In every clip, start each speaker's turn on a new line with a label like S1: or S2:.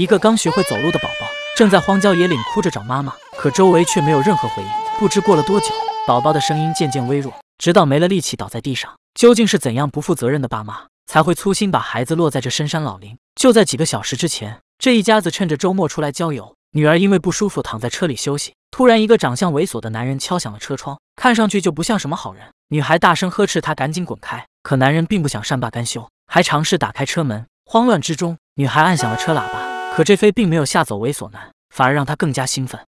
S1: 一个刚学会走路的宝宝正在荒郊野岭哭着找妈妈，可周围却没有任何回应。不知过了多久，宝宝的声音渐渐微弱，直到没了力气倒在地上。究竟是怎样不负责任的爸妈才会粗心把孩子落在这深山老林？就在几个小时之前，这一家子趁着周末出来郊游，女儿因为不舒服躺在车里休息。突然，一个长相猥琐的男人敲响了车窗，看上去就不像什么好人。女孩大声呵斥他赶紧滚开，可男人并不想善罢甘休，还尝试打开车门。慌乱之中，女孩按响了车喇叭。可这飞并没有吓走猥琐男，反而让他更加兴奋。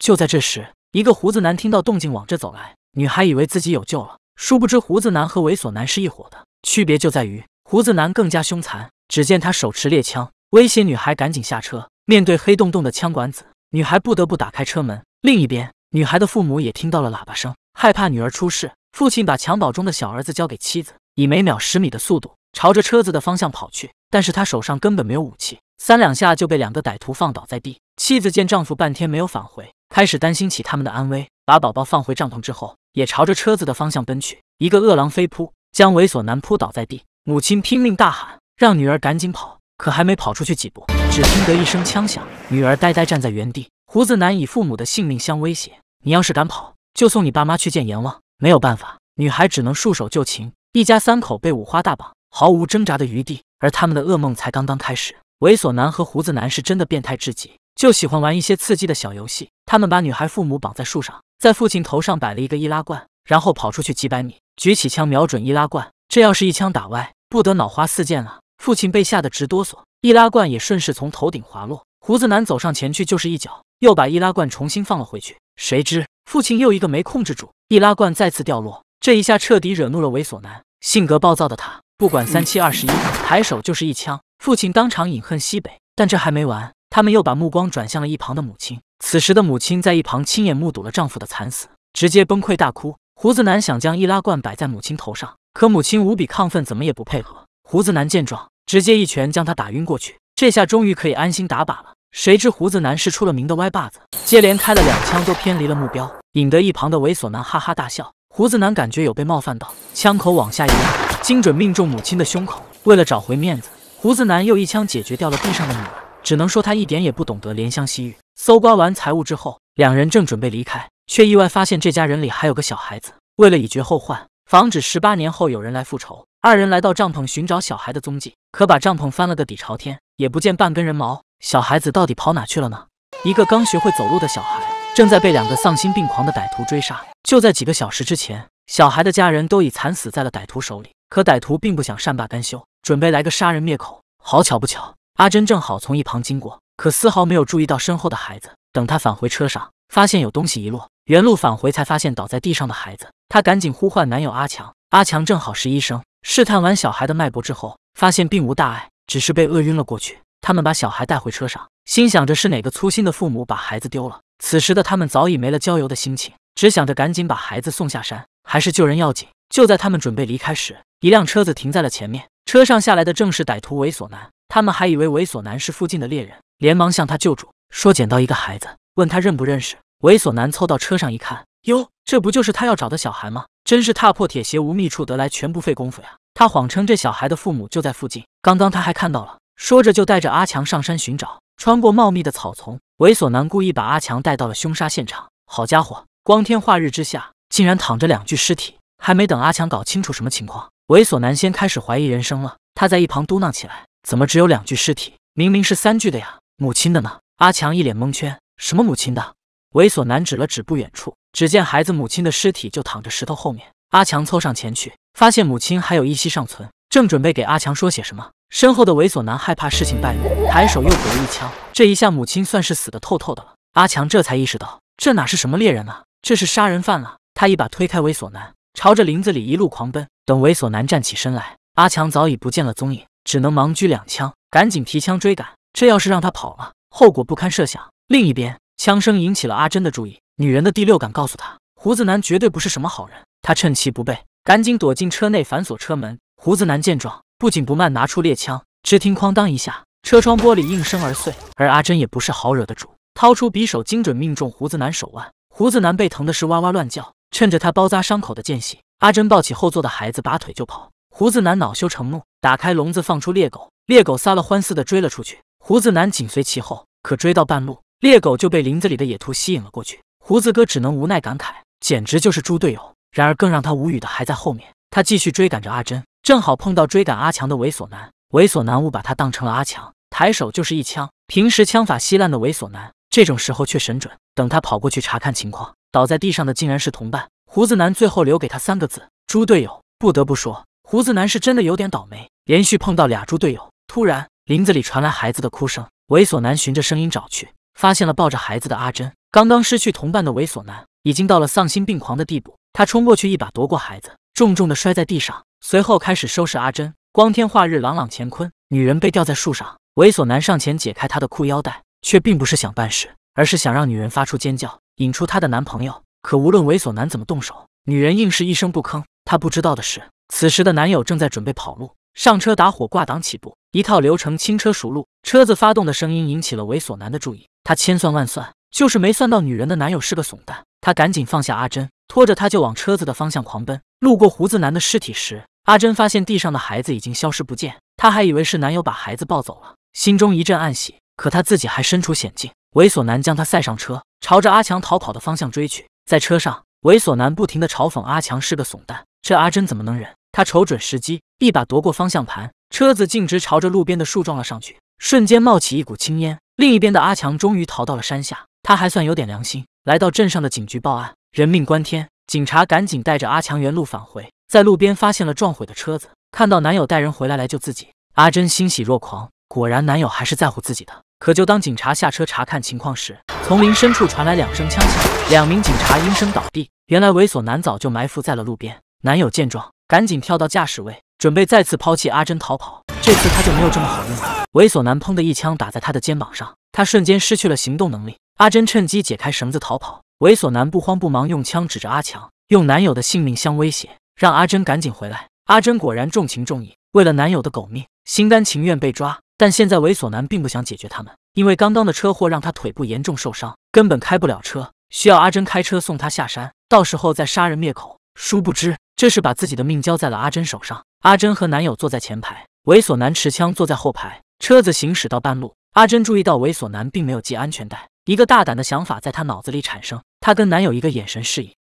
S1: 就在这时，一个胡子男听到动静往这走来，女孩以为自己有救了，殊不知胡子男和猥琐男是一伙的，区别就在于胡子男更加凶残。只见他手持猎枪，威胁女孩赶紧下车。面对黑洞洞的枪管子，女孩不得不打开车门。另一边，女孩的父母也听到了喇叭声，害怕女儿出事，父亲把襁褓中的小儿子交给妻子，以每秒十米的速度朝着车子的方向跑去，但是他手上根本没有武器。三两下就被两个歹徒放倒在地。妻子见丈夫半天没有返回，开始担心起他们的安危。把宝宝放回帐篷之后，也朝着车子的方向奔去。一个恶狼飞扑，将猥琐男扑倒在地。母亲拼命大喊，让女儿赶紧跑。可还没跑出去几步，只听得一声枪响，女儿呆呆站在原地。胡子男以父母的性命相威胁：“你要是敢跑，就送你爸妈去见阎王。”没有办法，女孩只能束手就擒。一家三口被五花大绑，毫无挣扎的余地。而他们的噩梦才刚刚开始。猥琐男和胡子男是真的变态至极，就喜欢玩一些刺激的小游戏。他们把女孩父母绑在树上，在父亲头上摆了一个易拉罐，然后跑出去几百米，举起枪瞄准易拉罐。这要是一枪打歪，不得脑花四溅啊！父亲被吓得直哆嗦，易拉罐也顺势从头顶滑落。胡子男走上前去就是一脚，又把易拉罐重新放了回去。谁知父亲又一个没控制住，易拉罐再次掉落。这一下彻底惹怒了猥琐男，性格暴躁的他。不管三七二十一，抬手就是一枪，父亲当场饮恨西北。但这还没完，他们又把目光转向了一旁的母亲。此时的母亲在一旁亲眼目睹了丈夫的惨死，直接崩溃大哭。胡子男想将易拉罐摆在母亲头上，可母亲无比亢奋，怎么也不配合。胡子男见状，直接一拳将他打晕过去。这下终于可以安心打靶了。谁知胡子男是出了名的歪把子，接连开了两枪都偏离了目标，引得一旁的猥琐男哈哈大笑。胡子男感觉有被冒犯到，枪口往下一拉。精准命中母亲的胸口。为了找回面子，胡子男又一枪解决掉了地上的女儿。只能说他一点也不懂得怜香惜玉。搜刮完财物之后，两人正准备离开，却意外发现这家人里还有个小孩子。为了以绝后患，防止十八年后有人来复仇，二人来到帐篷寻找小孩的踪迹，可把帐篷翻了个底朝天，也不见半根人毛。小孩子到底跑哪去了呢？一个刚学会走路的小孩，正在被两个丧心病狂的歹徒追杀。就在几个小时之前，小孩的家人都已惨死在了歹徒手里。可歹徒并不想善罢甘休，准备来个杀人灭口。好巧不巧，阿珍正好从一旁经过，可丝毫没有注意到身后的孩子。等她返回车上，发现有东西遗落，原路返回才发现倒在地上的孩子。她赶紧呼唤男友阿强，阿强正好是医生。试探完小孩的脉搏之后，发现并无大碍，只是被饿晕了过去。他们把小孩带回车上，心想着是哪个粗心的父母把孩子丢了。此时的他们早已没了郊游的心情，只想着赶紧把孩子送下山，还是救人要紧。就在他们准备离开时，一辆车子停在了前面，车上下来的正是歹徒猥琐男。他们还以为猥琐男是附近的猎人，连忙向他救助，说捡到一个孩子，问他认不认识。猥琐男凑到车上一看，哟，这不就是他要找的小孩吗？真是踏破铁鞋无觅处，得来全不费工夫呀！他谎称这小孩的父母就在附近，刚刚他还看到了。说着就带着阿强上山寻找。穿过茂密的草丛，猥琐男故意把阿强带到了凶杀现场。好家伙，光天化日之下，竟然躺着两具尸体！还没等阿强搞清楚什么情况，猥琐男先开始怀疑人生了。他在一旁嘟囔起来：“怎么只有两具尸体？明明是三具的呀！母亲的呢？”阿强一脸蒙圈：“什么母亲的？”猥琐男指了指不远处，只见孩子母亲的尸体就躺着石头后面。阿强凑上前去，发现母亲还有一息尚存，正准备给阿强说些什么，身后的猥琐男害怕事情败露，抬手又补了一枪。这一下母亲算是死得透透的了。阿强这才意识到，这哪是什么猎人啊，这是杀人犯了。他一把推开猥琐男。朝着林子里一路狂奔，等猥琐男站起身来，阿强早已不见了踪影，只能盲狙两枪，赶紧提枪追赶。这要是让他跑了，后果不堪设想。另一边，枪声引起了阿珍的注意，女人的第六感告诉她，胡子男绝对不是什么好人。她趁其不备，赶紧躲进车内，反锁车门。胡子男见状，不紧不慢拿出猎枪，只听哐当一下，车窗玻璃应声而碎。而阿珍也不是好惹的主，掏出匕首，精准命中胡子男手腕。胡子男被疼的是哇哇乱叫。趁着他包扎伤口的间隙，阿珍抱起后座的孩子，拔腿就跑。胡子男恼羞成怒，打开笼子放出猎狗，猎狗撒了欢似的追了出去。胡子男紧随其后，可追到半路，猎狗就被林子里的野兔吸引了过去。胡子哥只能无奈感慨：“简直就是猪队友。”然而更让他无语的还在后面，他继续追赶着阿珍，正好碰到追赶阿强的猥琐男。猥琐男误把他当成了阿强，抬手就是一枪。平时枪法稀烂的猥琐男，这种时候却神准。等他跑过去查看情况。倒在地上的竟然是同伴，胡子男最后留给他三个字：猪队友。不得不说，胡子男是真的有点倒霉，连续碰到俩猪队友。突然，林子里传来孩子的哭声，猥琐男循着声音找去，发现了抱着孩子的阿珍。刚刚失去同伴的猥琐男已经到了丧心病狂的地步，他冲过去一把夺过孩子，重重的摔在地上，随后开始收拾阿珍。光天化日，朗朗乾坤，女人被吊在树上，猥琐男上前解开她的裤腰带，却并不是想办事，而是想让女人发出尖叫。引出她的男朋友，可无论猥琐男怎么动手，女人硬是一声不吭。她不知道的是，此时的男友正在准备跑路，上车打火挂挡起步，一套流程轻车熟路。车子发动的声音引起了猥琐男的注意，他千算万算就是没算到女人的男友是个怂蛋，他赶紧放下阿珍，拖着他就往车子的方向狂奔。路过胡子男的尸体时，阿珍发现地上的孩子已经消失不见，她还以为是男友把孩子抱走了，心中一阵暗喜。可她自己还身处险境，猥琐男将她塞上车。朝着阿强逃跑的方向追去，在车上，猥琐男不停的嘲讽阿强是个怂蛋，这阿珍怎么能忍？他瞅准时机，一把夺过方向盘，车子径直朝着路边的树撞了上去，瞬间冒起一股青烟。另一边的阿强终于逃到了山下，他还算有点良心，来到镇上的警局报案，人命关天，警察赶紧带着阿强原路返回，在路边发现了撞毁的车子，看到男友带人回来来救自己，阿珍欣喜若狂，果然男友还是在乎自己的。可就当警察下车查看情况时，丛林深处传来两声枪响，两名警察应声倒地。原来猥琐男早就埋伏在了路边。男友见状，赶紧跳到驾驶位，准备再次抛弃阿珍逃跑。这次他就没有这么好运了。猥琐男砰的一枪打在他的肩膀上，他瞬间失去了行动能力。阿珍趁机解开绳子逃跑。猥琐男不慌不忙用枪指着阿强，用男友的性命相威胁，让阿珍赶紧回来。阿珍果然重情重义，为了男友的狗命，心甘情愿被抓。但现在猥琐男并不想解决他们，因为刚刚的车祸让他腿部严重受伤，根本开不了车，需要阿珍开车送他下山，到时候再杀人灭口。殊不知这是把自己的命交在了阿珍手上。阿珍和男友坐在前排，猥琐男持枪坐在后排。车子行驶到半路，阿珍注意到猥琐男并没有系安全带，一个大胆的想法在她脑子里产生。她跟男友一个眼神示意，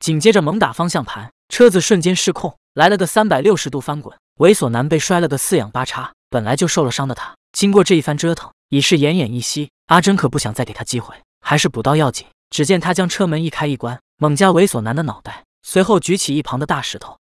S1: 紧接着猛打方向盘，车子瞬间失控。来了个三百六十度翻滚，猥琐男被摔了个四仰八叉。本来就受了伤的他，经过这一番折腾，已是奄奄一息。阿珍可不想再给他机会，还是补刀要紧。只见他将车门一开一关，猛夹猥琐男的脑袋，随后举起一旁的大石头。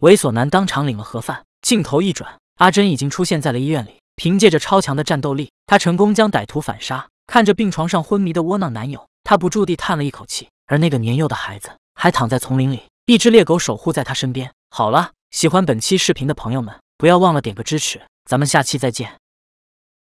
S1: 猥琐男当场领了盒饭。镜头一转，阿珍已经出现在了医院里。凭借着超强的战斗力，她成功将歹徒反杀。看着病床上昏迷的窝囊男友，她不住地叹了一口气。而那个年幼的孩子，还躺在丛林里。一只猎狗守护在他身边。好了，喜欢本期视频的朋友们，不要忘了点个支持。咱们下期再见。